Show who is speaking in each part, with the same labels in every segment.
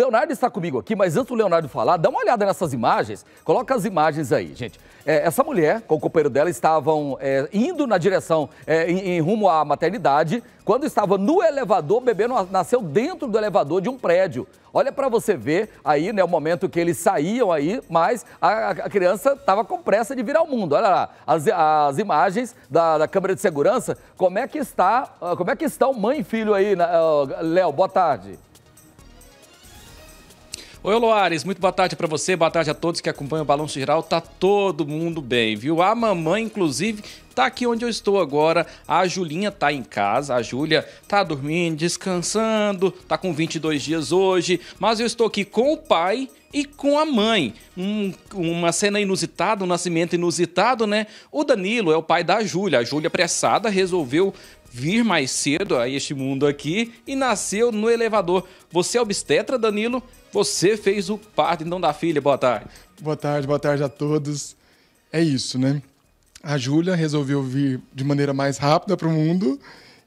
Speaker 1: Leonardo está comigo aqui, mas antes do Leonardo falar, dá uma olhada nessas imagens. Coloca as imagens aí, gente. É, essa mulher com o companheiro dela estavam é, indo na direção, é, em, em, rumo à maternidade. Quando estava no elevador, o bebê nasceu dentro do elevador de um prédio. Olha para você ver aí, né, o momento que eles saíam aí, mas a, a criança estava com pressa de vir ao mundo. Olha lá, as, as imagens da, da, câmera de segurança, como é que está, ah, como é que estão mãe e filho aí, né, Léo, boa tarde.
Speaker 2: Oi, Loares, muito boa tarde para você, boa tarde a todos que acompanham o Balanço Geral. Tá todo mundo bem, viu? A mamãe, inclusive, tá aqui onde eu estou agora. A Julinha tá em casa, a Júlia tá dormindo, descansando, tá com 22 dias hoje, mas eu estou aqui com o pai e com a mãe. Um, uma cena inusitada, um nascimento inusitado, né? O Danilo é o pai da Júlia. A Júlia, apressada, resolveu vir mais cedo a este mundo aqui e nasceu no elevador. Você é obstetra, Danilo? Você fez o parto então da filha. Boa tarde.
Speaker 3: Boa tarde, boa tarde a todos. É isso, né? A Júlia resolveu vir de maneira mais rápida para o mundo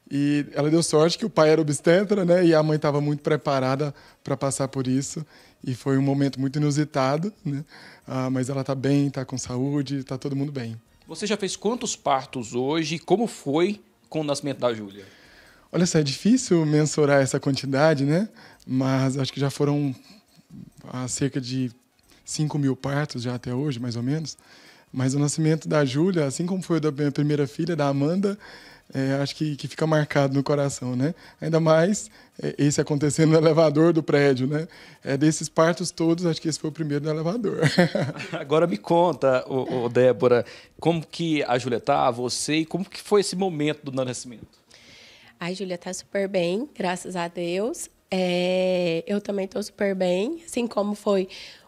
Speaker 3: e ela deu sorte que o pai era obstetra, né? E a mãe estava muito preparada para passar por isso. E foi um momento muito inusitado, né? Ah, mas ela está bem, está com saúde, está todo mundo bem.
Speaker 2: Você já fez quantos partos hoje? Como foi com o nascimento da Júlia?
Speaker 3: Olha só, é difícil mensurar essa quantidade, né? Mas acho que já foram há ah, cerca de 5 mil partos já até hoje, mais ou menos. Mas o nascimento da Júlia, assim como foi o da minha primeira filha, da Amanda, é, acho que, que fica marcado no coração, né? Ainda mais é, esse acontecendo no elevador do prédio, né? É, desses partos todos, acho que esse foi o primeiro no elevador.
Speaker 2: Agora me conta, ô, ô Débora, como que a Júlia tá, você, e como que foi esse momento do nascimento?
Speaker 4: A Júlia tá super bem, graças a Deus. É, eu também tô super bem, assim como foi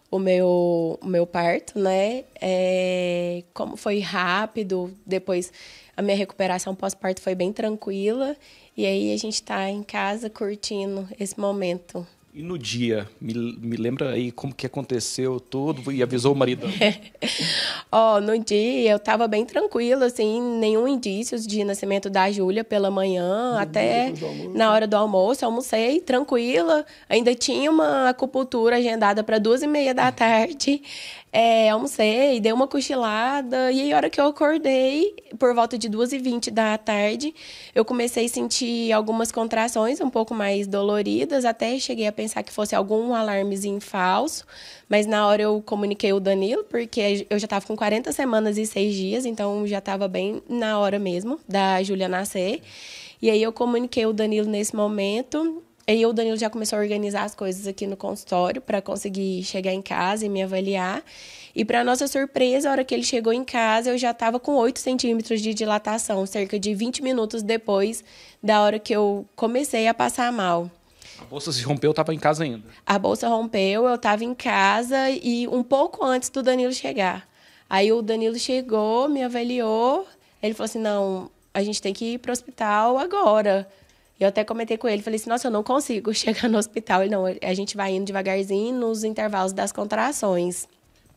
Speaker 4: o meu, o meu parto, né? É, como foi rápido, depois a minha recuperação pós-parto foi bem tranquila. E aí a gente tá em casa curtindo esse momento.
Speaker 2: E no dia, me, me lembra aí como que aconteceu tudo e avisou o marido?
Speaker 4: Ó, oh, no dia eu tava bem tranquila, assim, nenhum indício de nascimento da Júlia pela manhã, no até na hora do almoço, almocei tranquila. Ainda tinha uma acupuntura agendada para duas e meia da tarde. É, almocei, dei uma cochilada, e aí a hora que eu acordei, por volta de duas e vinte da tarde, eu comecei a sentir algumas contrações um pouco mais doloridas, até cheguei a pensar que fosse algum alarmezinho falso, mas na hora eu comuniquei o Danilo, porque eu já tava com com 40 semanas e 6 dias, então já estava bem na hora mesmo da Júlia nascer. E aí eu comuniquei o Danilo nesse momento. E o Danilo já começou a organizar as coisas aqui no consultório para conseguir chegar em casa e me avaliar. E para nossa surpresa, a hora que ele chegou em casa, eu já estava com 8 centímetros de dilatação, cerca de 20 minutos depois da hora que eu comecei a passar mal.
Speaker 2: A bolsa se rompeu, eu estava em casa ainda.
Speaker 4: A bolsa rompeu, eu estava em casa e um pouco antes do Danilo chegar. Aí o Danilo chegou, me avaliou, ele falou assim: não, a gente tem que ir para o hospital agora. Eu até comentei com ele, falei assim: nossa, eu não consigo chegar no hospital. Ele, não, a gente vai indo devagarzinho nos intervalos das contrações.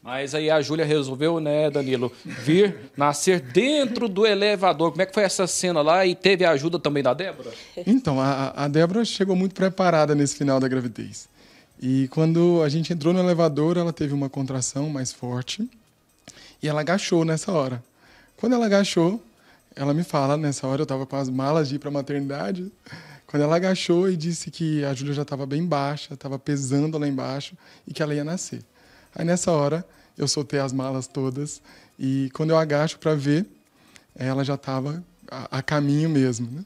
Speaker 2: Mas aí a Júlia resolveu, né, Danilo, vir nascer dentro do elevador. Como é que foi essa cena lá e teve a ajuda também da Débora? Então,
Speaker 3: a, a Débora chegou muito preparada nesse final da gravidez. E quando a gente entrou no elevador, ela teve uma contração mais forte e ela agachou nessa hora. Quando ela agachou, ela me fala, nessa hora eu estava com as malas de ir para a maternidade. Quando ela agachou e disse que a Júlia já estava bem baixa, estava pesando lá embaixo e que ela ia nascer. Aí nessa hora eu soltei as malas todas e quando eu agacho para ver, ela já estava a, a, caminho mesmo. Né?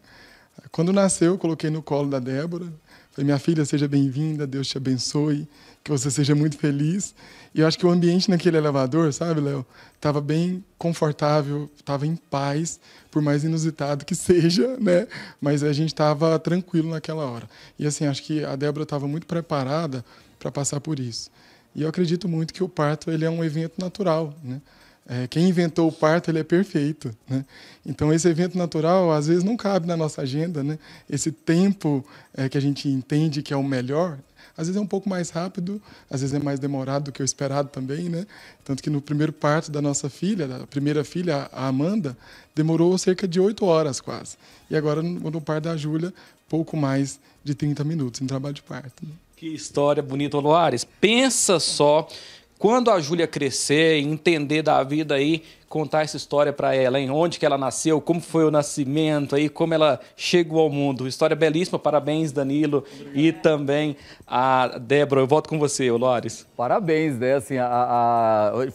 Speaker 3: Quando nasceu, eu coloquei no colo da Débora, Falei, minha filha, seja bem-vinda, Deus te abençoe, que você seja muito feliz. E eu acho que o ambiente naquele elevador, sabe, Léo, estava bem confortável, estava em paz, por mais inusitado que seja, né? Mas a gente estava tranquilo naquela hora. E assim, acho que a Débora estava muito preparada para passar por isso. E eu acredito muito que o parto ele é um evento natural, né? É, quem inventou o parto ele é perfeito, né? Então esse evento natural às vezes não cabe na nossa agenda, né? Esse tempo é, que a gente entende que é o melhor, às vezes é um pouco mais rápido, às vezes é mais demorado do que o esperado também, né? Tanto que no primeiro parto da nossa filha, da primeira filha, a Amanda, demorou cerca de oito horas quase. E agora no parto da Júlia, pouco mais de 30 minutos em trabalho de parto. Né?
Speaker 2: Que história bonita, Luares. Pensa só quando a Júlia crescer e entender da vida aí, contar essa história para ela, em onde que ela nasceu, como foi o nascimento, aí como ela chegou ao mundo. História belíssima, parabéns Danilo Obrigado. e também a Débora. Eu volto com você, Lores. Parabéns, né? Assim, a,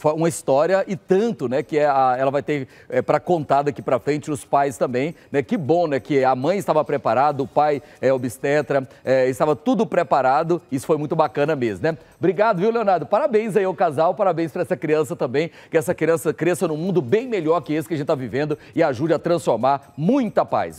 Speaker 2: a, uma história e tanto,
Speaker 1: né? Que é a, ela vai ter é, para contar daqui para frente os pais também, né? Que bom, né? Que a mãe estava preparada, o pai é obstetra, é, estava tudo preparado. Isso foi muito bacana mesmo, né? Obrigado, viu, Leonardo? Parabéns aí ao casal, parabéns para essa criança também, que essa criança cresça no mundo mundo bem melhor que esse que a gente está vivendo e ajude a transformar muita paz.